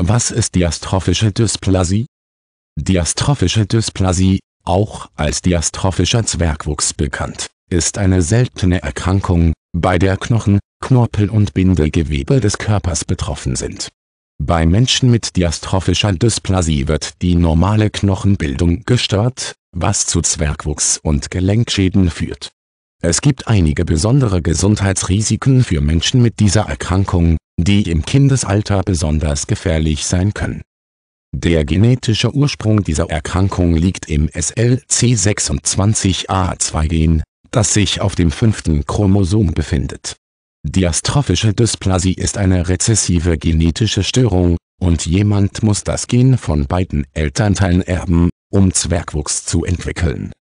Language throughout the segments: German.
Was ist diastrophische Dysplasie? Diastrophische Dysplasie, auch als diastrophischer Zwergwuchs bekannt, ist eine seltene Erkrankung, bei der Knochen, Knorpel und Bindegewebe des Körpers betroffen sind. Bei Menschen mit diastrophischer Dysplasie wird die normale Knochenbildung gestört, was zu Zwergwuchs und Gelenkschäden führt es gibt einige besondere Gesundheitsrisiken für Menschen mit dieser Erkrankung, die im Kindesalter besonders gefährlich sein können. Der genetische Ursprung dieser Erkrankung liegt im SLC26A2-Gen, das sich auf dem fünften Chromosom befindet. Diastrophische Dysplasie ist eine rezessive genetische Störung, und jemand muss das Gen von beiden Elternteilen erben, um Zwergwuchs zu entwickeln.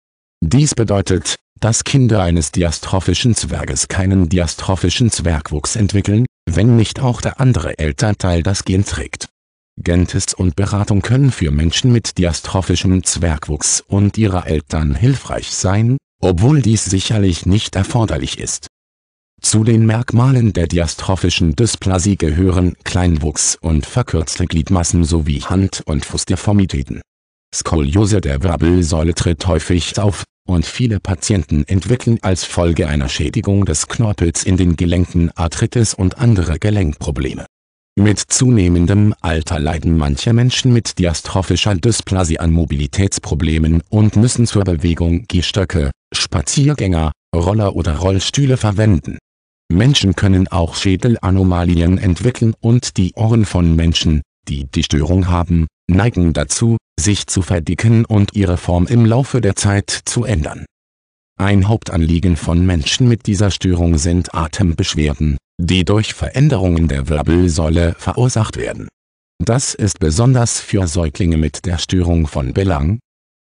Dies bedeutet, dass Kinder eines diastrophischen Zwerges keinen diastrophischen Zwergwuchs entwickeln, wenn nicht auch der andere Elternteil das Gen trägt. Gentests und Beratung können für Menschen mit diastrophischem Zwergwuchs und ihre Eltern hilfreich sein, obwohl dies sicherlich nicht erforderlich ist. Zu den Merkmalen der diastrophischen Dysplasie gehören Kleinwuchs und verkürzte Gliedmassen sowie Hand- und Fußdeformitäten. Skoliose der Wirbelsäule tritt häufig auf, und viele Patienten entwickeln als Folge einer Schädigung des Knorpels in den Gelenken Arthritis und andere Gelenkprobleme. Mit zunehmendem Alter leiden manche Menschen mit diastrophischer Dysplasie an Mobilitätsproblemen und müssen zur Bewegung Gehstöcke, Spaziergänger, Roller oder Rollstühle verwenden. Menschen können auch Schädelanomalien entwickeln und die Ohren von Menschen, die die Störung haben, neigen dazu, sich zu verdicken und ihre Form im Laufe der Zeit zu ändern. Ein Hauptanliegen von Menschen mit dieser Störung sind Atembeschwerden, die durch Veränderungen der Wirbelsäule verursacht werden. Das ist besonders für Säuglinge mit der Störung von Belang.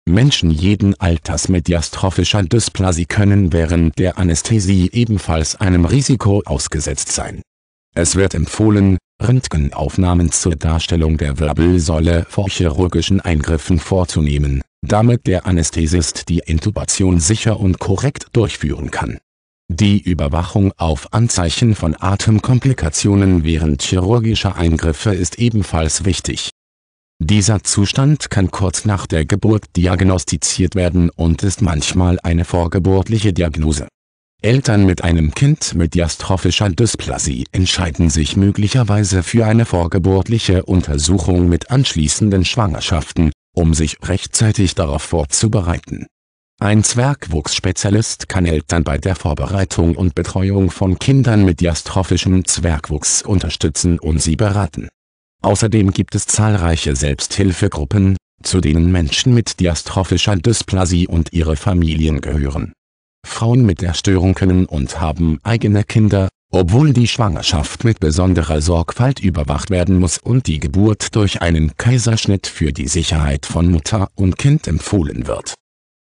Menschen jeden Alters mit diastrophischer Dysplasie können während der Anästhesie ebenfalls einem Risiko ausgesetzt sein. Es wird empfohlen, Röntgenaufnahmen zur Darstellung der Wirbelsäule vor chirurgischen Eingriffen vorzunehmen, damit der Anästhesist die Intubation sicher und korrekt durchführen kann. Die Überwachung auf Anzeichen von Atemkomplikationen während chirurgischer Eingriffe ist ebenfalls wichtig. Dieser Zustand kann kurz nach der Geburt diagnostiziert werden und ist manchmal eine vorgeburtliche Diagnose Eltern mit einem Kind mit diastrophischer Dysplasie entscheiden sich möglicherweise für eine vorgeburtliche Untersuchung mit anschließenden Schwangerschaften, um sich rechtzeitig darauf vorzubereiten. Ein Zwergwuchsspezialist kann Eltern bei der Vorbereitung und Betreuung von Kindern mit diastrophischem Zwergwuchs unterstützen und sie beraten. Außerdem gibt es zahlreiche Selbsthilfegruppen, zu denen Menschen mit diastrophischer Dysplasie und ihre Familien gehören Frauen mit der Störung können und haben eigene Kinder, obwohl die Schwangerschaft mit besonderer Sorgfalt überwacht werden muss und die Geburt durch einen Kaiserschnitt für die Sicherheit von Mutter und Kind empfohlen wird